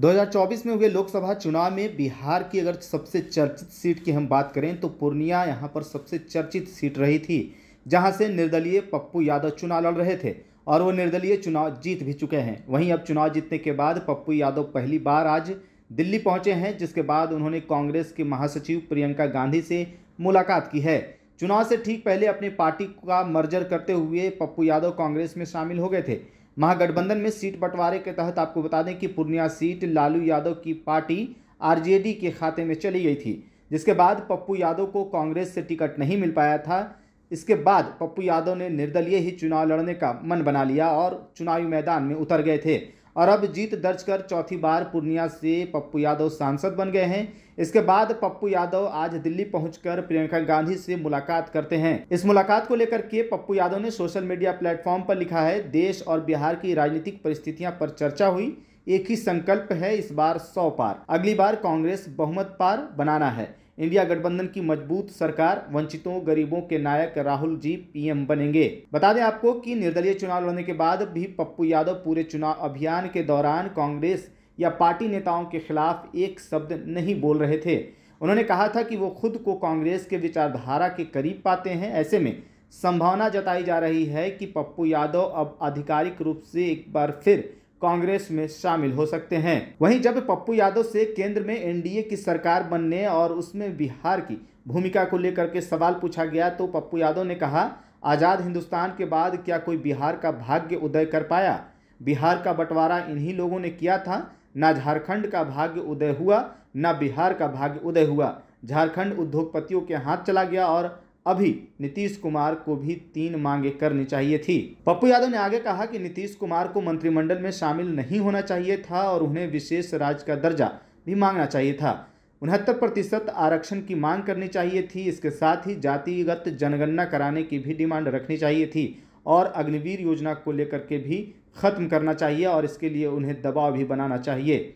2024 में हुए लोकसभा चुनाव में बिहार की अगर सबसे चर्चित सीट की हम बात करें तो पूर्णिया यहां पर सबसे चर्चित सीट रही थी जहां से निर्दलीय पप्पू यादव चुनाव लड़ रहे थे और वो निर्दलीय चुनाव जीत भी चुके हैं वहीं अब चुनाव जीतने के बाद पप्पू यादव पहली बार आज दिल्ली पहुंचे हैं जिसके बाद उन्होंने कांग्रेस के महासचिव प्रियंका गांधी से मुलाकात की है चुनाव से ठीक पहले अपनी पार्टी का मर्जर करते हुए पप्पू यादव कांग्रेस में शामिल हो गए थे महागठबंधन में सीट बंटवारे के तहत आपको बता दें कि पूर्णिया सीट लालू यादव की पार्टी आरजेडी के खाते में चली गई थी जिसके बाद पप्पू यादव को कांग्रेस से टिकट नहीं मिल पाया था इसके बाद पप्पू यादव ने निर्दलीय ही चुनाव लड़ने का मन बना लिया और चुनावी मैदान में उतर गए थे और अब जीत दर्ज कर चौथी बार पूर्णिया से पप्पू यादव सांसद बन गए हैं इसके बाद पप्पू यादव आज दिल्ली पहुंचकर प्रियंका गांधी से मुलाकात करते हैं इस मुलाकात को लेकर के पप्पू यादव ने सोशल मीडिया प्लेटफॉर्म पर लिखा है देश और बिहार की राजनीतिक परिस्थितियां पर चर्चा हुई एक ही संकल्प है इस बार सौ पार अगली बार कांग्रेस बहुमत पार बनाना है इंडिया गठबंधन की मजबूत सरकार वंचितों गरीबों के नायक राहुल जी पीएम बनेंगे बता दें आपको कि निर्दलीय चुनाव लड़ने के बाद भी पप्पू यादव पूरे चुनाव अभियान के दौरान कांग्रेस या पार्टी नेताओं के खिलाफ एक शब्द नहीं बोल रहे थे उन्होंने कहा था कि वो खुद को कांग्रेस के विचारधारा के करीब पाते हैं ऐसे में संभावना जताई जा रही है कि पप्पू यादव अब आधिकारिक रूप से एक बार फिर कांग्रेस में शामिल हो सकते हैं वहीं जब पप्पू यादव से केंद्र में एनडीए की सरकार बनने और उसमें बिहार की भूमिका को लेकर के सवाल पूछा गया तो पप्पू यादव ने कहा आज़ाद हिंदुस्तान के बाद क्या कोई बिहार का भाग्य उदय कर पाया बिहार का बंटवारा इन्हीं लोगों ने किया था ना झारखंड का भाग्य उदय हुआ ना बिहार का भाग्य उदय हुआ झारखंड उद्योगपतियों के हाथ चला गया और अभी नीतीश कुमार को भी तीन मांगे करनी चाहिए थी पप्पू यादव ने आगे कहा कि नीतीश कुमार को मंत्रिमंडल में शामिल नहीं होना चाहिए था और उन्हें विशेष राज्य का दर्जा भी मांगना चाहिए था उनहत्तर प्रतिशत आरक्षण की मांग करनी चाहिए थी इसके साथ ही जातिगत जनगणना कराने की भी डिमांड रखनी चाहिए थी और अग्निवीर योजना को लेकर के भी खत्म करना चाहिए और इसके लिए उन्हें दबाव भी बनाना चाहिए